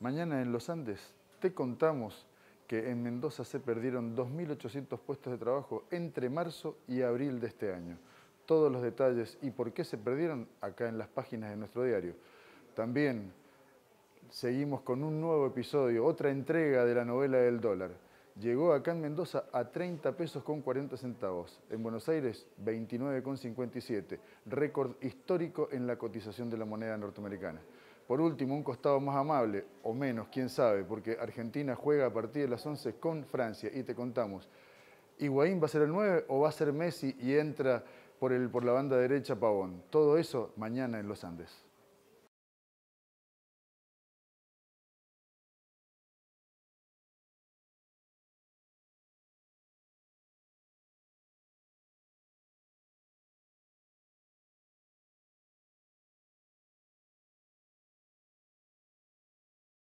Mañana en los Andes te contamos que en Mendoza se perdieron 2.800 puestos de trabajo entre marzo y abril de este año. Todos los detalles y por qué se perdieron acá en las páginas de nuestro diario. También seguimos con un nuevo episodio, otra entrega de la novela del dólar. Llegó acá en Mendoza a 30 pesos con 40 centavos, en Buenos Aires 29,57, récord histórico en la cotización de la moneda norteamericana. Por último, un costado más amable, o menos, quién sabe, porque Argentina juega a partir de las 11 con Francia y te contamos, ¿Higuaín va a ser el 9 o va a ser Messi y entra por, el, por la banda derecha Pavón? Todo eso mañana en los Andes.